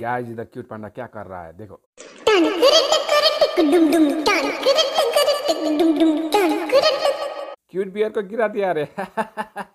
guys इधर cute panda क्या कर रहा है देखो क्यूट बियर को गिरा दिया रे